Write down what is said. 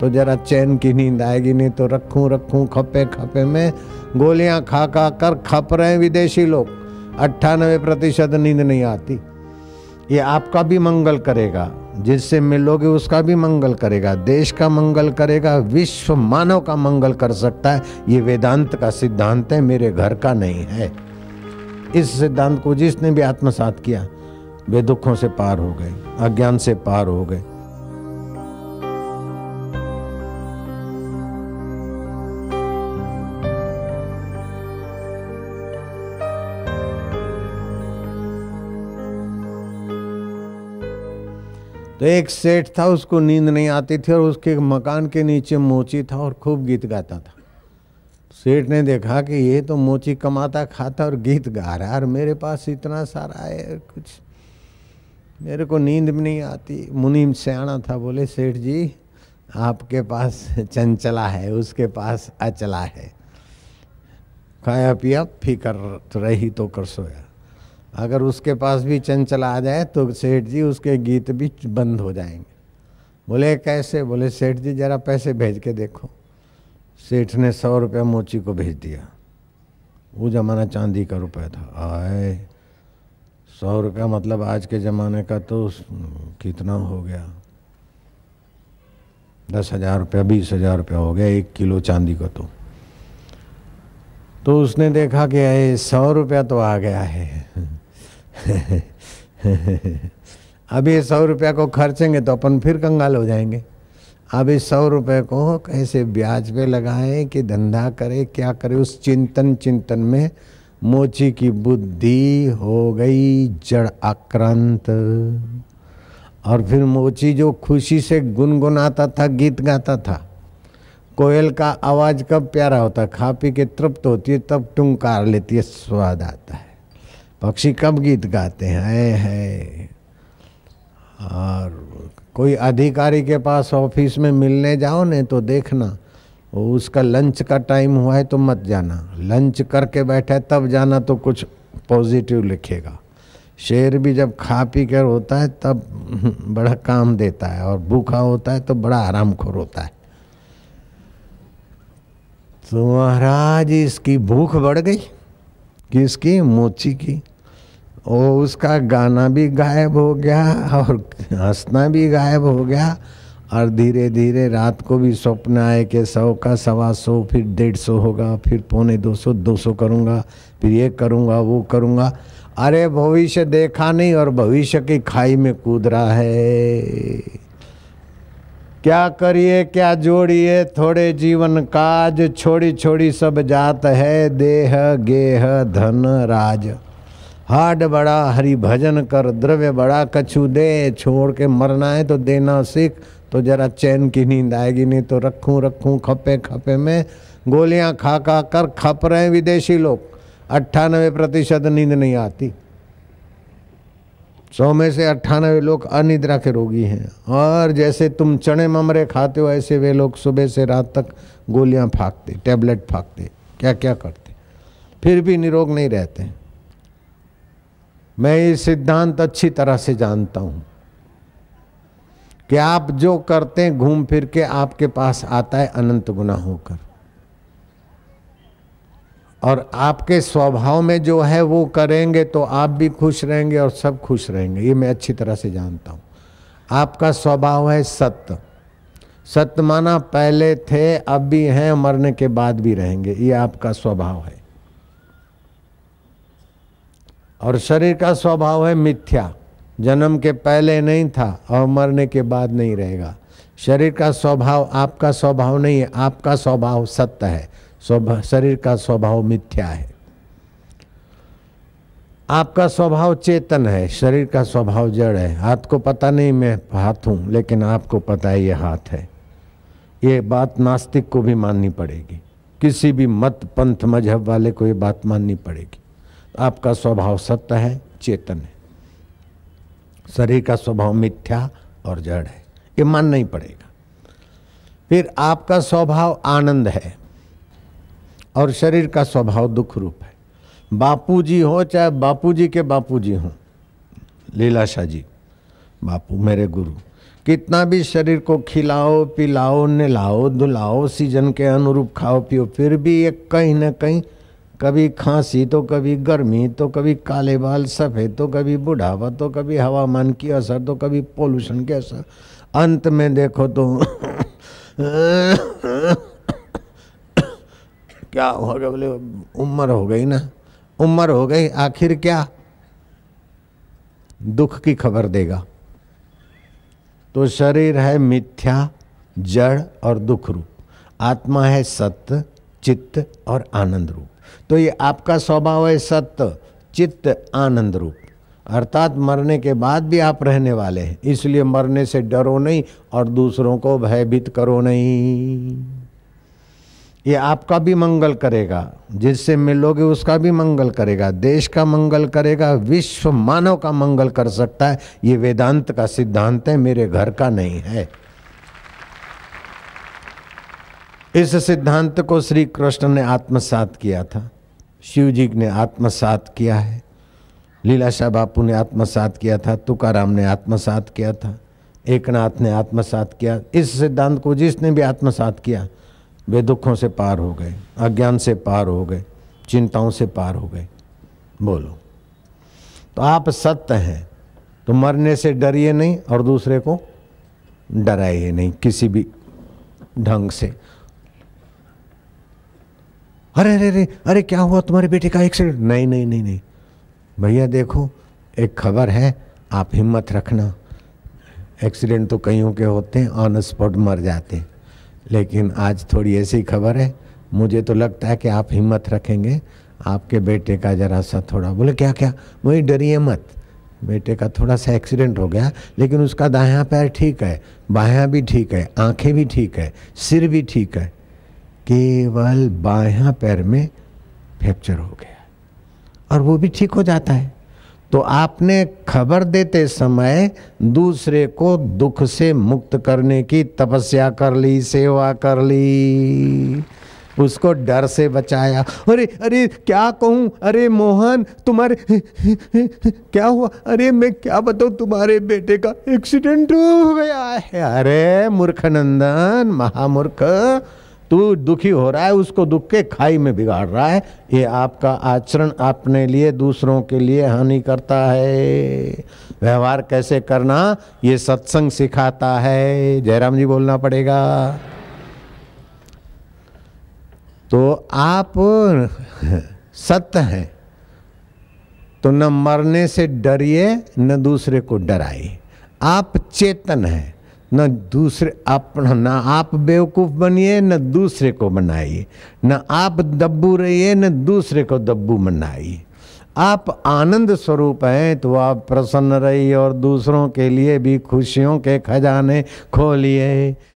तो जरा चैन की नींद आएगी नहीं तो रखूं रखूं खपे खपे में गोलियां खा खा कर खप रहे विदेशी लोग अट्ठानवे प्रतिशत नींद नहीं आती ये आपका भी मंगल करेगा जिससे मिलोगे उसका भी मंगल करेगा देश का मंगल करेगा विश्व मानव का मंगल कर सकता है ये वेदांत का सिद्धांत है मेरे घर का नहीं है इस सिद्धांत को जिसने भी आत्मसात किया वे दुखों से पार हो गए अज्ञान से पार हो गए तो एक सेठ था उसको नींद नहीं आती थी और उसके मकान के नीचे मोची था और खूब गीत गाता था सेठ ने देखा कि ये तो मोची कमाता खाता और गीत गा रहा है और मेरे पास इतना सारा है कुछ मेरे को नींद भी नहीं आती मुनीम सयाणा था बोले सेठ जी आपके पास चंचला है उसके पास अचला है खाया पिया फिकर रही तो कर सोया अगर उसके पास भी चंचल आ जाए तो सेठ जी उसके गीत भी बंद हो जाएंगे बोले कैसे बोले सेठ जी जरा पैसे भेज के देखो सेठ ने सौ रुपया मोची को भेज दिया वो ज़माना चांदी का रुपया था आए सौ रुपया मतलब आज के ज़माने का तो कितना हो गया दस हज़ार रुपया बीस हज़ार रुपया हो गया एक किलो चांदी का तो तो उसने देखा कि अरे सौ रुपया तो आ गया है अभी सौ रुपया को खर्चेंगे तो अपन फिर कंगाल हो जाएंगे अभी सौ रुपये को कैसे ब्याज पे लगाएं कि धंधा करें क्या करें उस चिंतन चिंतन में मोची की बुद्धि हो गई जड़ आक्रांत और फिर मोची जो खुशी से गुनगुनाता था गीत गाता था कोयल का आवाज़ कब प्यारा होता खा पी के तृप्त होती है तब टुंकार लेती है स्वाद आता है पक्षी कब गीत गाते हैं है और कोई अधिकारी के पास ऑफिस में मिलने जाओ ने तो देखना उसका लंच का टाइम हुआ है तो मत जाना लंच करके बैठा है तब जाना तो कुछ पॉजिटिव लिखेगा शेर भी जब खा पी कर होता है तब बड़ा काम देता है और भूखा होता है तो बड़ा आराम खोर होता है तो महाराज इसकी भूख बढ़ गई किसकी मोची की ओ उसका गाना भी गायब हो गया और हंसना भी गायब हो गया और धीरे धीरे रात को भी स्वप्न आए कि सौ का सवा सौ फिर डेढ़ सौ होगा फिर पौने दो सौ दो सौ करूँगा फिर ये करूँगा वो करूँगा अरे भविष्य देखा नहीं और भविष्य की खाई में कूद रहा है क्या करिए क्या जोड़िए थोड़े जीवन काज छोड़ी छोड़ी सब जात है देह गेह धन राज हाड बड़ा हरि भजन कर द्रव्य बड़ा कछु दे छोड़ के मरना है तो देना सीख तो जरा चैन की नींद आएगी नहीं तो रखूं रखूं खपे खपे में गोलियां खा खा कर खप रहे हैं विदेशी लोग अट्ठानवे प्रतिशत नींद नहीं आती सौ में से अट्ठानवे लोग अनिद्रा के रोगी हैं और जैसे तुम चने ममरे खाते हो ऐसे वे लोग सुबह से रात तक गोलियां फाँकते टैबलेट फाँकते क्या क्या करते फिर भी निरोग नहीं रहते मैं ये सिद्धांत अच्छी तरह से जानता हूँ कि आप जो करते हैं घूम फिर के आपके पास आता है अनंत गुना होकर और आपके स्वभाव में जो है वो करेंगे तो आप भी खुश रहेंगे और सब खुश रहेंगे ये मैं अच्छी तरह से जानता हूँ आपका स्वभाव है सत्य सत्य माना पहले थे अब भी हैं मरने के बाद भी रहेंगे ये आपका स्वभाव है और शरीर का स्वभाव है मिथ्या जन्म के पहले नहीं था और मरने के बाद नहीं रहेगा शरीर का स्वभाव आपका स्वभाव नहीं है आपका स्वभाव सत्य है स्वभाव शरीर का स्वभाव मिथ्या है आपका स्वभाव चेतन है शरीर का स्वभाव जड़ है हाथ को पता नहीं मैं हाथ हूं लेकिन आपको पता है ये हाथ है ये बात नास्तिक को भी माननी पड़ेगी किसी भी मत पंथ मजहब वाले को ये बात माननी पड़ेगी आपका स्वभाव सत्य है चेतन है शरीर का स्वभाव मिथ्या और जड़ है ये मानना ही पड़ेगा फिर आपका स्वभाव आनंद है और शरीर का स्वभाव दुख रूप है बापूजी हो चाहे बापूजी के बापूजी हों लीलाशाह जी बापू मेरे गुरु कितना भी शरीर को खिलाओ पिलाओ नहलाओ धुलाओ सीजन के अनुरूप खाओ पियो फिर भी ये कहीं ना कहीं कभी खांसी तो कभी गर्मी तो कभी काले बाल सफ़ेद तो कभी बुढ़ावा तो कभी हवामान की असर तो कभी पोल्यूशन के असर अंत में देखो तो क्या गया बोले उम्र हो गई ना उम्र हो गई आखिर क्या दुख की खबर देगा तो शरीर है मिथ्या जड़ और दुख रूप आत्मा है सत्य चित्त और आनंद रूप तो ये आपका स्वभाव है सत्य चित्त आनंद रूप अर्थात मरने के बाद भी आप रहने वाले हैं इसलिए मरने से डरो नहीं और दूसरों को भयभीत करो नहीं ये आपका भी मंगल करेगा जिससे मिलोगे उसका भी मंगल करेगा देश का मंगल करेगा विश्व मानव का मंगल कर सकता है ये वेदांत का सिद्धांत है मेरे घर का नहीं है इस सिद्धांत को श्री कृष्ण ने आत्मसात किया था शिव जी ने आत्मसात किया है लीलाशाह बापू ने आत्मसात किया था तुकाराम ने आत्मसात किया था एकनाथ ने आत्मसात किया इस सिद्धांत को जिसने भी आत्मसात किया वे दुखों से पार हो गए अज्ञान से पार हो गए चिंताओं से पार हो गए बोलो तो आप सत्य हैं तो मरने से डरिए नहीं और दूसरे को डराइए नहीं किसी भी ढंग से अरे अरे अरे अरे क्या हुआ तुम्हारे बेटे का एक्सीडेंट नहीं नहीं नहीं नहीं भैया देखो एक खबर है आप हिम्मत रखना एक्सीडेंट तो कईयों के होते हैं ऑन स्पॉट मर जाते हैं लेकिन आज थोड़ी ऐसी खबर है मुझे तो लगता है कि आप हिम्मत रखेंगे आपके बेटे का ज़रा सा थोड़ा बोले क्या क्या वही डरिए मत बेटे का थोड़ा सा एक्सीडेंट हो गया लेकिन उसका दायाँ पैर ठीक है बायां भी ठीक है आंखें भी ठीक है सिर भी ठीक है केवल बायां पैर में फ्रैक्चर हो गया और वो भी ठीक हो जाता है तो आपने खबर देते समय दूसरे को दुख से मुक्त करने की तपस्या कर ली सेवा कर ली उसको डर से बचाया अरे अरे क्या कहूँ अरे मोहन तुम्हारे क्या हुआ अरे मैं क्या बताऊँ तुम्हारे बेटे का एक्सीडेंट हो गया है अरे मूर्खनंदन महामूर्ख तू दुखी हो रहा है उसको दुख के खाई में बिगाड़ रहा है ये आपका आचरण अपने लिए दूसरों के लिए हानि करता है व्यवहार कैसे करना ये सत्संग सिखाता है जयराम जी बोलना पड़ेगा तो आप सत्य हैं तो न मरने से डरिए न दूसरे को डराइए आप चेतन हैं न दूसरे आप ना आप बेवकूफ़ बनिए न दूसरे को बनाइए न आप दब्बू रहिए न दूसरे को दब्बू बनाइए आप आनंद स्वरूप हैं तो आप प्रसन्न रहिए और दूसरों के लिए भी खुशियों के खजाने खोलिए